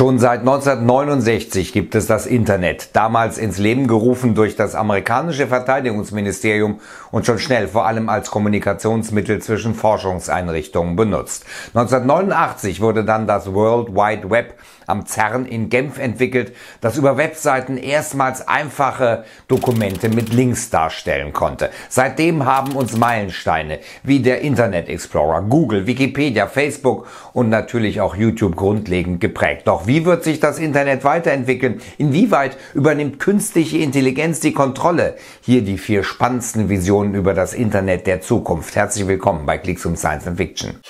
Schon seit 1969 gibt es das Internet, damals ins Leben gerufen durch das amerikanische Verteidigungsministerium und schon schnell vor allem als Kommunikationsmittel zwischen Forschungseinrichtungen benutzt. 1989 wurde dann das World Wide Web am CERN in Genf entwickelt, das über Webseiten erstmals einfache Dokumente mit Links darstellen konnte. Seitdem haben uns Meilensteine wie der Internet Explorer, Google, Wikipedia, Facebook und natürlich auch YouTube grundlegend geprägt. Doch wie wird sich das Internet weiterentwickeln? Inwieweit übernimmt künstliche Intelligenz die Kontrolle? Hier die vier spannendsten Visionen über das Internet der Zukunft. Herzlich willkommen bei Klicks um Science and Fiction.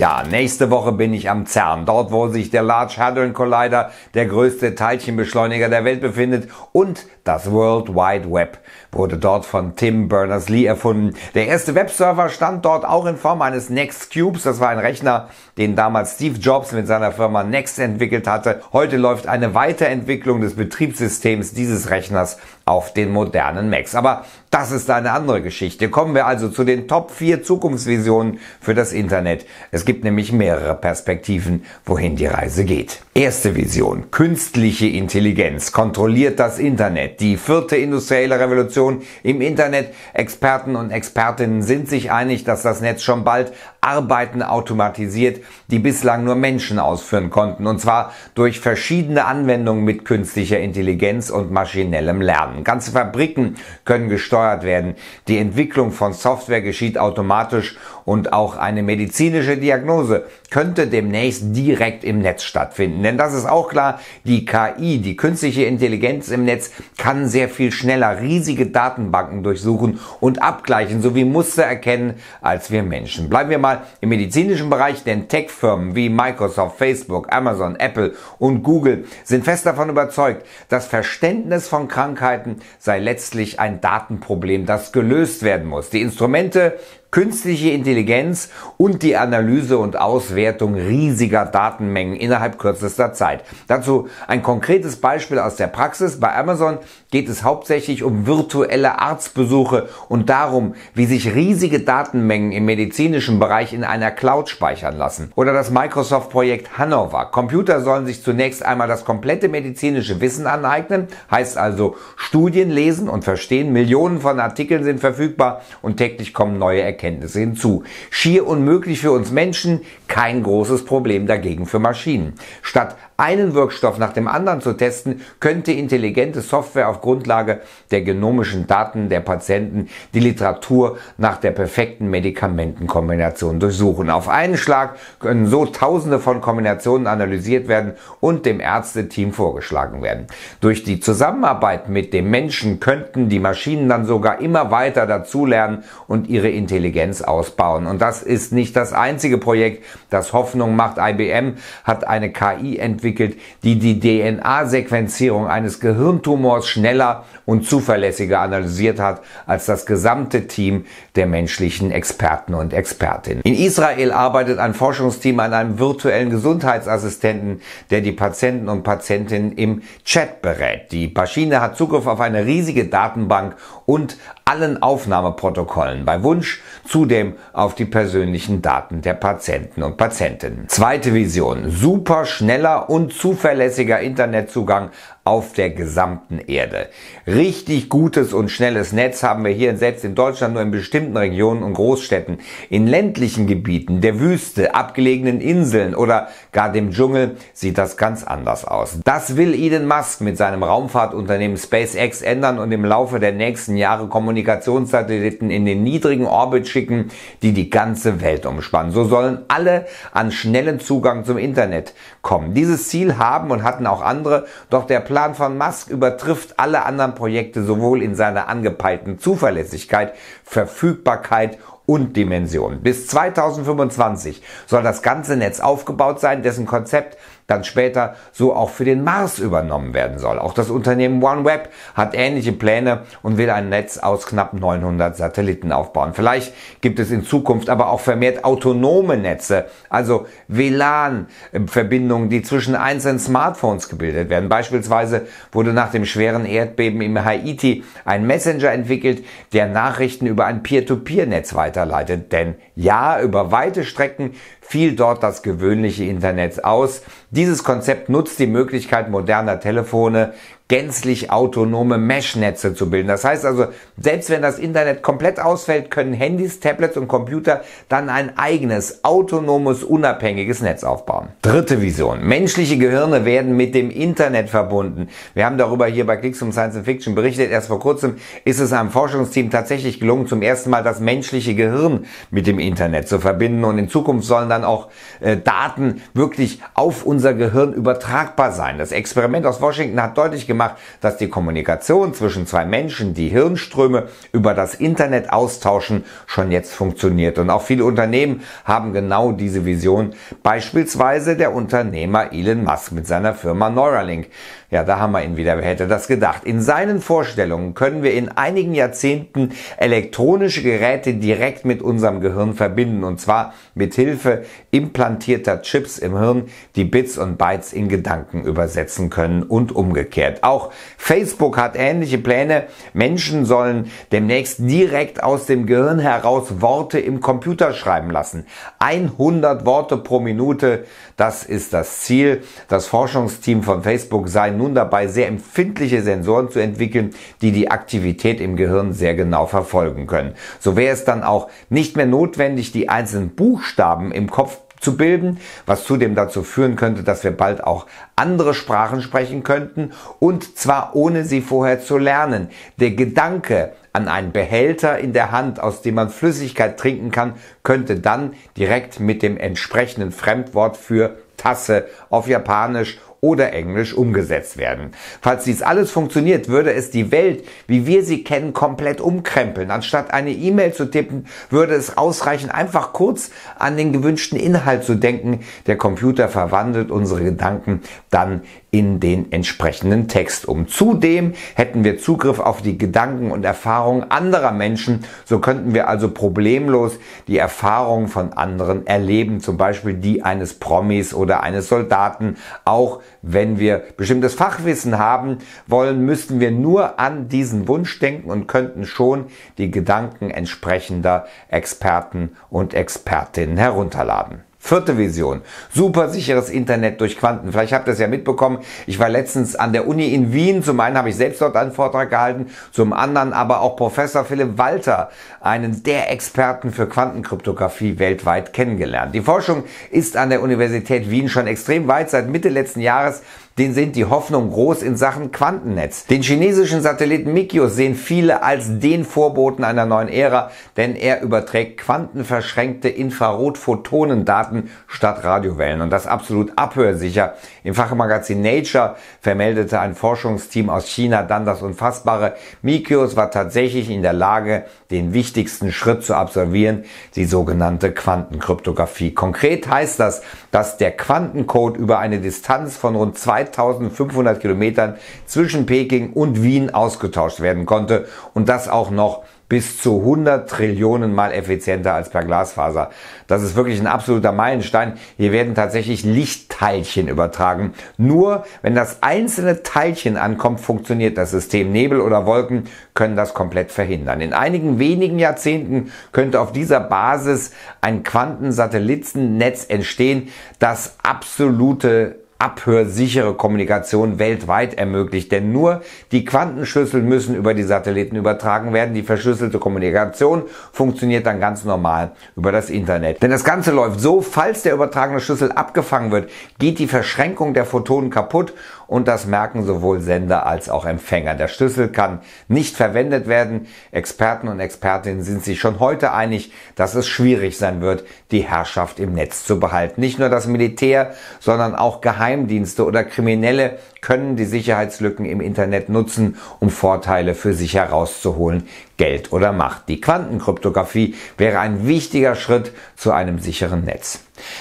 Ja, nächste Woche bin ich am CERN, dort wo sich der Large Hadron Collider, der größte Teilchenbeschleuniger der Welt befindet und das World Wide Web wurde dort von Tim Berners-Lee erfunden. Der erste Webserver stand dort auch in Form eines Next Cubes. Das war ein Rechner, den damals Steve Jobs mit seiner Firma Next entwickelt hatte. Heute läuft eine Weiterentwicklung des Betriebssystems dieses Rechners auf den modernen Macs. Aber das ist eine andere Geschichte. Kommen wir also zu den Top 4 Zukunftsvisionen für das Internet. Es gibt nämlich mehrere Perspektiven, wohin die Reise geht. Erste Vision. Künstliche Intelligenz kontrolliert das Internet die vierte industrielle Revolution im Internet. Experten und Expertinnen sind sich einig, dass das Netz schon bald Arbeiten automatisiert, die bislang nur Menschen ausführen konnten, und zwar durch verschiedene Anwendungen mit künstlicher Intelligenz und maschinellem Lernen. Ganze Fabriken können gesteuert werden, die Entwicklung von Software geschieht automatisch und auch eine medizinische Diagnose könnte demnächst direkt im Netz stattfinden. Denn das ist auch klar, die KI, die künstliche Intelligenz im Netz, kann sehr viel schneller riesige Datenbanken durchsuchen und abgleichen sowie Muster erkennen als wir Menschen. Bleiben wir mal im medizinischen Bereich, denn Tech-Firmen wie Microsoft, Facebook, Amazon, Apple und Google sind fest davon überzeugt, das Verständnis von Krankheiten sei letztlich ein Datenproblem, das gelöst werden muss. Die Instrumente künstliche Intelligenz und die Analyse und Auswertung riesiger Datenmengen innerhalb kürzester Zeit. Dazu ein konkretes Beispiel aus der Praxis. Bei Amazon geht es hauptsächlich um virtuelle Arztbesuche und darum, wie sich riesige Datenmengen im medizinischen Bereich in einer Cloud speichern lassen. Oder das Microsoft-Projekt Hannover. Computer sollen sich zunächst einmal das komplette medizinische Wissen aneignen, heißt also Studien lesen und verstehen. Millionen von Artikeln sind verfügbar und täglich kommen neue Erkenntnisse. Erkenntnisse hinzu. Schier unmöglich für uns Menschen, kein großes Problem dagegen für Maschinen. Statt einen Wirkstoff nach dem anderen zu testen, könnte intelligente Software auf Grundlage der genomischen Daten der Patienten die Literatur nach der perfekten Medikamentenkombination durchsuchen. Auf einen Schlag können so Tausende von Kombinationen analysiert werden und dem Ärzteteam vorgeschlagen werden. Durch die Zusammenarbeit mit dem Menschen könnten die Maschinen dann sogar immer weiter dazulernen und ihre Intelligenz Intelligenz ausbauen. Und das ist nicht das einzige Projekt, das Hoffnung macht. IBM hat eine KI entwickelt, die die DNA-Sequenzierung eines Gehirntumors schneller und zuverlässiger analysiert hat als das gesamte Team der menschlichen Experten und Expertinnen. In Israel arbeitet ein Forschungsteam an einem virtuellen Gesundheitsassistenten, der die Patienten und Patientinnen im Chat berät. Die Maschine hat Zugriff auf eine riesige Datenbank und allen Aufnahmeprotokollen bei Wunsch, zudem auf die persönlichen Daten der Patienten und Patientinnen. Zweite Vision, super schneller und zuverlässiger Internetzugang auf der gesamten Erde. Richtig gutes und schnelles Netz haben wir hier selbst in Deutschland nur in bestimmten Regionen und Großstädten, in ländlichen Gebieten, der Wüste, abgelegenen Inseln oder gar dem Dschungel sieht das ganz anders aus. Das will Elon Musk mit seinem Raumfahrtunternehmen SpaceX ändern und im Laufe der nächsten Jahre Kommunikationssatelliten in den niedrigen Orbit schicken, die die ganze Welt umspannen. So sollen alle an schnellen Zugang zum Internet kommen. Dieses Ziel haben und hatten auch andere, doch der Plan von Musk übertrifft alle anderen Projekte sowohl in seiner angepeilten Zuverlässigkeit, Verfügbarkeit und Dimension. Bis 2025 soll das ganze Netz aufgebaut sein, dessen Konzept dann später so auch für den Mars übernommen werden soll. Auch das Unternehmen OneWeb hat ähnliche Pläne und will ein Netz aus knapp 900 Satelliten aufbauen. Vielleicht gibt es in Zukunft aber auch vermehrt autonome Netze, also WLAN-Verbindungen, die zwischen einzelnen Smartphones gebildet werden. Beispielsweise wurde nach dem schweren Erdbeben im Haiti ein Messenger entwickelt, der Nachrichten über ein Peer-to-Peer-Netz weiter weiterleitet. Denn ja, über weite Strecken fiel dort das gewöhnliche Internet aus. Dieses Konzept nutzt die Möglichkeit moderner Telefone, gänzlich autonome Mesh-Netze zu bilden. Das heißt also, selbst wenn das Internet komplett ausfällt, können Handys, Tablets und Computer dann ein eigenes, autonomes, unabhängiges Netz aufbauen. Dritte Vision. Menschliche Gehirne werden mit dem Internet verbunden. Wir haben darüber hier bei Klicks um Science and Fiction berichtet. Erst vor kurzem ist es einem Forschungsteam tatsächlich gelungen, zum ersten Mal das menschliche Gehirn mit dem Internet zu verbinden. Und in Zukunft sollen dann auch äh, Daten wirklich auf unser Gehirn übertragbar sein. Das Experiment aus Washington hat deutlich gemacht, dass die Kommunikation zwischen zwei Menschen, die Hirnströme über das Internet austauschen, schon jetzt funktioniert. Und auch viele Unternehmen haben genau diese Vision. Beispielsweise der Unternehmer Elon Musk mit seiner Firma Neuralink. Ja, da haben wir ihn wieder. Wer hätte das gedacht? In seinen Vorstellungen können wir in einigen Jahrzehnten elektronische Geräte direkt mit unserem Gehirn verbinden und zwar mit Hilfe implantierter Chips im Hirn die Bits und Bytes in Gedanken übersetzen können und umgekehrt. Auch Facebook hat ähnliche Pläne. Menschen sollen demnächst direkt aus dem Gehirn heraus Worte im Computer schreiben lassen. 100 Worte pro Minute, das ist das Ziel. Das Forschungsteam von Facebook sei nun dabei, sehr empfindliche Sensoren zu entwickeln, die die Aktivität im Gehirn sehr genau verfolgen können. So wäre es dann auch nicht mehr notwendig, die einzelnen Buchstaben im Kopf zu bilden, was zudem dazu führen könnte, dass wir bald auch andere Sprachen sprechen könnten und zwar ohne sie vorher zu lernen. Der Gedanke an einen Behälter in der Hand, aus dem man Flüssigkeit trinken kann, könnte dann direkt mit dem entsprechenden Fremdwort für Tasse auf Japanisch oder Englisch umgesetzt werden. Falls dies alles funktioniert, würde es die Welt, wie wir sie kennen, komplett umkrempeln. Anstatt eine E-Mail zu tippen, würde es ausreichen, einfach kurz an den gewünschten Inhalt zu denken. Der Computer verwandelt unsere Gedanken dann in den entsprechenden Text um. Zudem hätten wir Zugriff auf die Gedanken und Erfahrungen anderer Menschen. So könnten wir also problemlos die Erfahrungen von anderen erleben, zum Beispiel die eines Promis oder eines Soldaten. Auch wenn wir bestimmtes Fachwissen haben wollen, müssten wir nur an diesen Wunsch denken und könnten schon die Gedanken entsprechender Experten und Expertinnen herunterladen. Vierte Vision. Supersicheres Internet durch Quanten. Vielleicht habt ihr es ja mitbekommen. Ich war letztens an der Uni in Wien. Zum einen habe ich selbst dort einen Vortrag gehalten, zum anderen aber auch Professor Philipp Walter, einen der Experten für Quantenkryptographie weltweit kennengelernt. Die Forschung ist an der Universität Wien schon extrem weit. Seit Mitte letzten Jahres den sind die Hoffnung groß in Sachen Quantennetz. Den chinesischen Satelliten Mikios sehen viele als den Vorboten einer neuen Ära, denn er überträgt quantenverschränkte Infrarotphotonendaten statt Radiowellen und das absolut abhörsicher. Im Fachmagazin Nature vermeldete ein Forschungsteam aus China dann das Unfassbare. Mikios war tatsächlich in der Lage, den wichtigsten Schritt zu absolvieren, die sogenannte Quantenkryptographie. Konkret heißt das, dass der Quantencode über eine Distanz von rund zwei 2500 Kilometern zwischen Peking und Wien ausgetauscht werden konnte und das auch noch bis zu 100 Trillionen mal effizienter als per Glasfaser. Das ist wirklich ein absoluter Meilenstein. Hier werden tatsächlich Lichtteilchen übertragen. Nur wenn das einzelne Teilchen ankommt, funktioniert das System. Nebel oder Wolken können das komplett verhindern. In einigen wenigen Jahrzehnten könnte auf dieser Basis ein Quantensatellitennetz entstehen, das absolute abhörsichere Kommunikation weltweit ermöglicht. Denn nur die Quantenschlüssel müssen über die Satelliten übertragen werden. Die verschlüsselte Kommunikation funktioniert dann ganz normal über das Internet. Denn das Ganze läuft so, falls der übertragene Schlüssel abgefangen wird, geht die Verschränkung der Photonen kaputt und das merken sowohl Sender als auch Empfänger. Der Schlüssel kann nicht verwendet werden. Experten und Expertinnen sind sich schon heute einig, dass es schwierig sein wird, die Herrschaft im Netz zu behalten. Nicht nur das Militär, sondern auch Geheimdienste Geheimdienste oder Kriminelle können die Sicherheitslücken im Internet nutzen, um Vorteile für sich herauszuholen, Geld oder Macht. Die Quantenkryptographie wäre ein wichtiger Schritt zu einem sicheren Netz.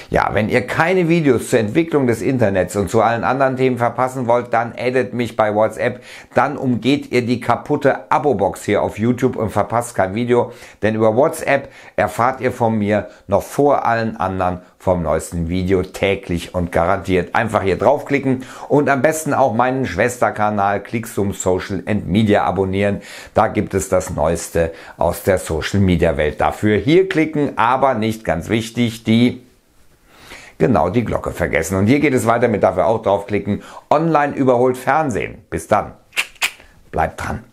Ja, wenn ihr keine Videos zur Entwicklung des Internets und zu allen anderen Themen verpassen wollt, dann addet mich bei WhatsApp. Dann umgeht ihr die kaputte Abo-Box hier auf YouTube und verpasst kein Video. Denn über WhatsApp erfahrt ihr von mir noch vor allen anderen vom neuesten Video täglich und garantiert. Einfach hier draufklicken und am besten auch meinen Schwesterkanal Klicksum Social and Media abonnieren. Da gibt es das Neueste aus der Social Media Welt. Dafür hier klicken, aber nicht ganz wichtig, die genau die Glocke vergessen. Und hier geht es weiter mit dafür auch draufklicken. Online überholt Fernsehen. Bis dann. Bleibt dran.